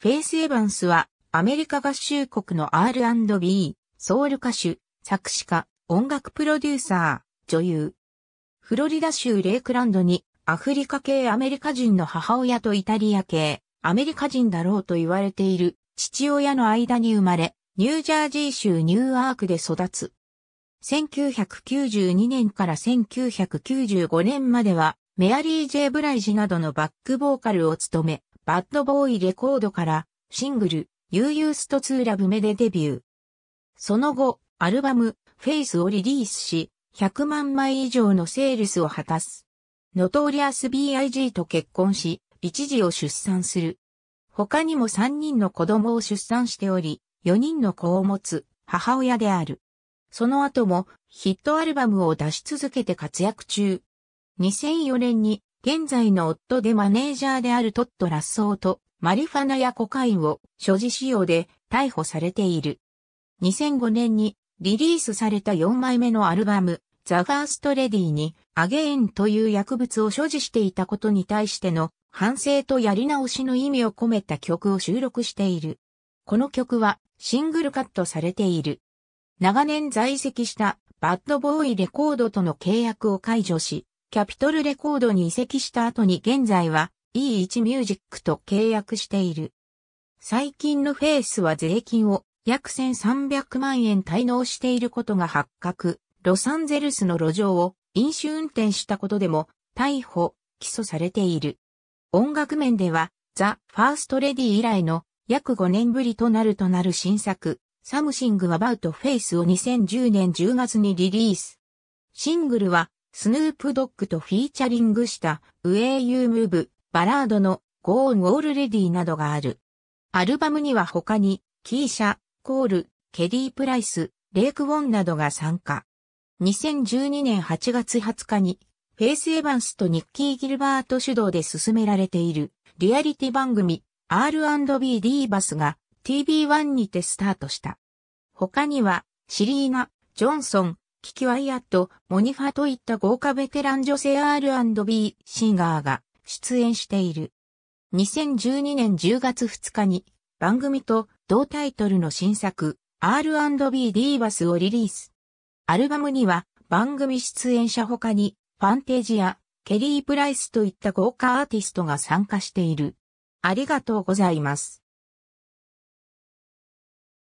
フェイス・エヴァンスは、アメリカ合衆国の R&B、ソウル歌手、作詞家、音楽プロデューサー、女優。フロリダ州レイクランドに、アフリカ系アメリカ人の母親とイタリア系、アメリカ人だろうと言われている、父親の間に生まれ、ニュージャージー州ニューアークで育つ。1992年から1995年までは、メアリー・ジェイ・ブライジなどのバックボーカルを務め、バッドボーイレコードからシングル You Used to Love 目でデビュー。その後、アルバムフェイスをリリースし、100万枚以上のセールスを果たす。ノトーリアス B.I.G. と結婚し、一時を出産する。他にも3人の子供を出産しており、4人の子を持つ母親である。その後もヒットアルバムを出し続けて活躍中。2004年に現在の夫でマネージャーであるトット・ラッソーと、マリファナやコカインを所持使用で逮捕されている。2005年にリリースされた4枚目のアルバム、ザ・ファースト・レディに、アゲインという薬物を所持していたことに対しての反省とやり直しの意味を込めた曲を収録している。この曲はシングルカットされている。長年在籍したバッドボーイレコードとの契約を解除し、キャピトルレコードに移籍した後に現在は E1 ミュージックと契約している。最近のフェイスは税金を約1300万円滞納していることが発覚。ロサンゼルスの路上を飲酒運転したことでも逮捕、起訴されている。音楽面ではザ・ファーストレディ以来の約5年ぶりとなるとなる新作、サムシング・アバウト・フェイスを2010年10月にリリース。シングルはスヌープドッグとフィーチャリングした、ウェイユームーブ、バラードの、ゴーン・オールレディなどがある。アルバムには他に、キーシャ、コール、ケリー・プライス、レイク・ウォンなどが参加。2012年8月20日に、フェイス・エヴァンスとニッキー・ギルバート主導で進められている、リアリティ番組、R&B ディーバスが TV1 にてスタートした。他には、シリーナ、ジョンソン、キキ・ワイアット、モニファといった豪華ベテラン女性 R&B シンガーが出演している。2012年10月2日に番組と同タイトルの新作 R&B ディーバスをリリース。アルバムには番組出演者他にファンテージやケリー・プライスといった豪華アーティストが参加している。ありがとうございます。